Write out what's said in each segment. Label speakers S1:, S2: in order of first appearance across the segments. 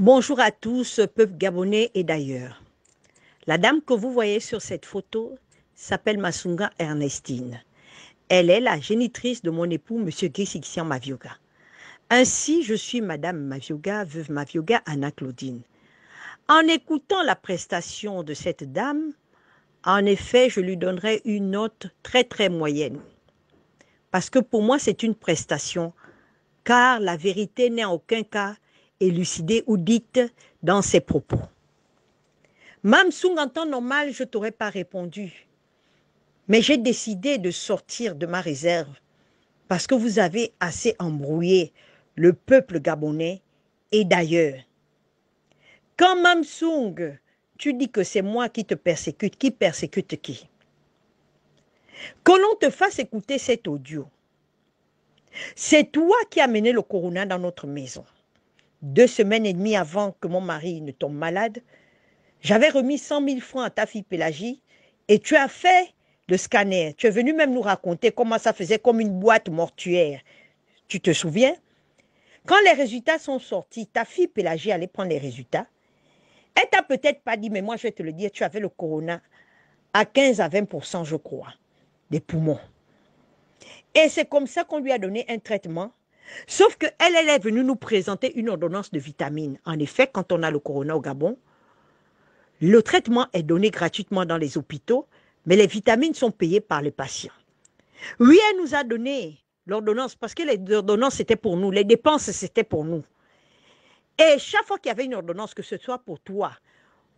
S1: Bonjour à tous, peuple gabonais et d'ailleurs. La dame que vous voyez sur cette photo s'appelle Masunga Ernestine. Elle est la génitrice de mon époux, M. Gessixian Mavioga. Ainsi, je suis Madame Mavioga, veuve Mavioga Anna Claudine. En écoutant la prestation de cette dame, en effet, je lui donnerai une note très très moyenne. Parce que pour moi, c'est une prestation, car la vérité n'est en aucun cas élucidée ou dite dans ses propos. Mamsung, en temps normal, je t'aurais pas répondu. Mais j'ai décidé de sortir de ma réserve parce que vous avez assez embrouillé le peuple gabonais et d'ailleurs. Quand Mamsung, tu dis que c'est moi qui te persécute, qui persécute qui Que l'on te fasse écouter cet audio. C'est toi qui as mené le corona dans notre maison deux semaines et demie avant que mon mari ne tombe malade, j'avais remis 100 000 francs à ta fille Pélagie et tu as fait le scanner. Tu es venu même nous raconter comment ça faisait comme une boîte mortuaire. Tu te souviens Quand les résultats sont sortis, ta fille Pélagie allait prendre les résultats. Elle t'a peut-être pas dit, mais moi je vais te le dire, tu avais le corona à 15 à 20 je crois, des poumons. Et c'est comme ça qu'on lui a donné un traitement Sauf que elle est venue nous présenter une ordonnance de vitamines. En effet, quand on a le corona au Gabon, le traitement est donné gratuitement dans les hôpitaux, mais les vitamines sont payées par les patients. Oui, elle nous a donné l'ordonnance parce que les ordonnances, c'était pour nous, les dépenses, c'était pour nous. Et chaque fois qu'il y avait une ordonnance, que ce soit pour toi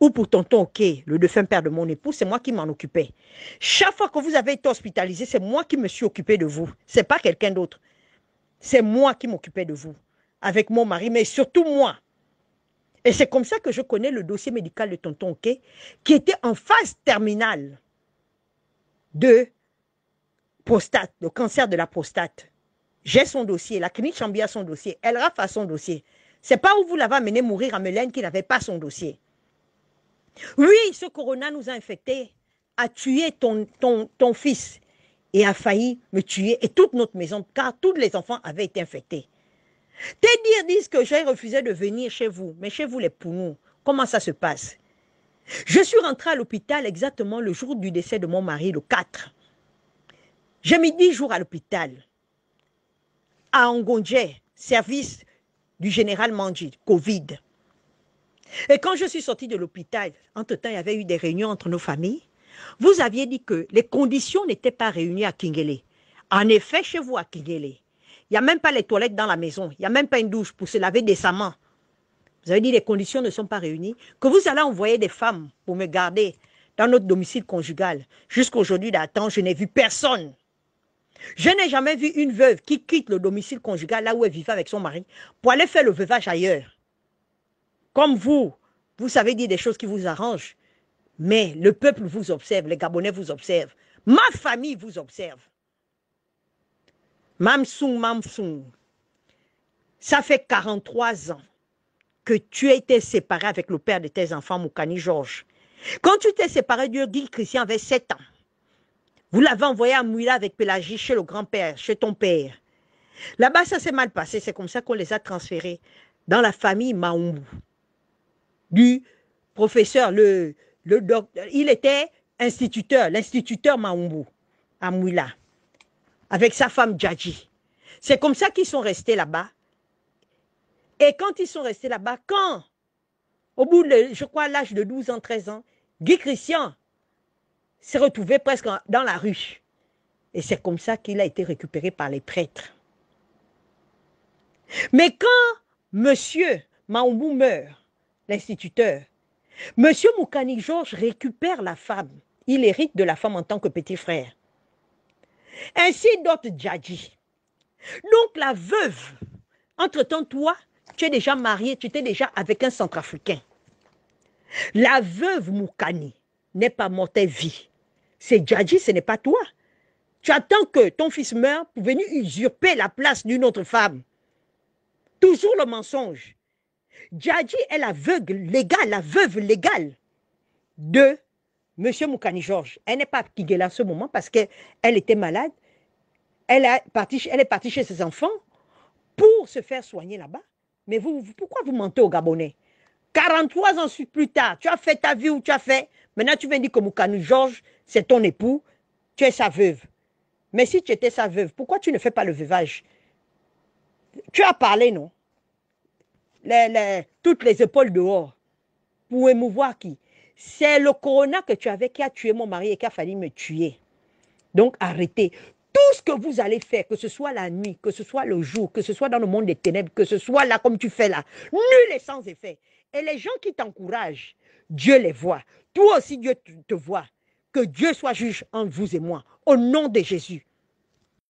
S1: ou pour tonton OK, le défunt père de mon époux, c'est moi qui m'en occupais. Chaque fois que vous avez été hospitalisé, c'est moi qui me suis occupé de vous. C'est pas quelqu'un d'autre. C'est moi qui m'occupais de vous, avec mon mari, mais surtout moi. Et c'est comme ça que je connais le dossier médical de tonton Oké, qui était en phase terminale de prostate, de cancer de la prostate. J'ai son dossier, la clinique Chambia a son dossier, elle a son dossier. C'est pas où vous l'avez amené mourir à Mélène qui n'avait pas son dossier. Oui, ce corona nous a infectés, a tué ton, ton, ton fils, et a failli me tuer et toute notre maison, car tous les enfants avaient été infectés. Tes dires disent que j'ai refusé de venir chez vous, mais chez vous les poumons. Comment ça se passe Je suis rentrée à l'hôpital exactement le jour du décès de mon mari, le 4. J'ai mis 10 jours à l'hôpital, à Angondje, service du général Mandji, Covid. Et quand je suis sortie de l'hôpital, entre-temps, il y avait eu des réunions entre nos familles. Vous aviez dit que les conditions n'étaient pas réunies à Kingele. En effet, chez vous à Kingele, il n'y a même pas les toilettes dans la maison, il n'y a même pas une douche pour se laver décemment. Vous avez dit que les conditions ne sont pas réunies, que vous allez envoyer des femmes pour me garder dans notre domicile conjugal. Jusqu'aujourd'hui, d'attendre, je n'ai vu personne. Je n'ai jamais vu une veuve qui quitte le domicile conjugal là où elle vivait avec son mari pour aller faire le veuvage ailleurs. Comme vous, vous savez dire des choses qui vous arrangent. Mais le peuple vous observe, les Gabonais vous observent, ma famille vous observe. Mamsung, Mamsung, ça fait 43 ans que tu as été séparé avec le père de tes enfants, Moukani Georges. Quand tu t'es séparé Guil Christian avait 7 ans, vous l'avez envoyé à Mouila avec Pélagie chez le grand-père, chez ton père. Là-bas, ça s'est mal passé. C'est comme ça qu'on les a transférés dans la famille Maumbu. Du professeur, le, il était instituteur, l'instituteur Maumbu à Mouila, avec sa femme Djadji. C'est comme ça qu'ils sont restés là-bas. Et quand ils sont restés là-bas, quand, au bout de, je crois, l'âge de 12 ans, 13 ans, Guy Christian s'est retrouvé presque dans la rue. Et c'est comme ça qu'il a été récupéré par les prêtres. Mais quand monsieur Maumbu meurt, l'instituteur, Monsieur Moukani Georges récupère la femme. Il hérite de la femme en tant que petit frère. Ainsi d'autres Djadji. Donc la veuve, entre-temps toi, tu es déjà marié, tu t'es déjà avec un centrafricain. La veuve Moukani n'est pas morte, vie C'est Djadji, ce n'est pas toi. Tu attends que ton fils meure pour venir usurper la place d'une autre femme. Toujours le mensonge. Djadji est la veuve légale, la veuve légale de M. Moukani Georges. Elle n'est pas Kigela à ce moment parce qu'elle était malade. Elle, est partie chez ses enfants pour se faire soigner là-bas. Mais vous, pourquoi vous mentez aux Gabonais 43 ans plus tard, tu as fait ta vie où tu as fait. Maintenant, tu viens dire que Moukani Georges, c'est ton époux, tu es sa veuve. Mais si tu étais sa veuve, pourquoi tu ne fais pas le veuvage Tu as parlé, non toutes les épaules dehors pour émouvoir qui C'est le corona que tu avais qui a tué mon mari et qui a fallu me tuer. Donc arrêtez. Tout ce que vous allez faire, que ce soit la nuit, que ce soit le jour, que ce soit dans le monde des ténèbres, que ce soit là comme tu fais là, nul est sans effet. Et les gens qui t'encouragent, Dieu les voit. Toi aussi, Dieu te voit. Que Dieu soit juge entre vous et moi. Au nom de Jésus.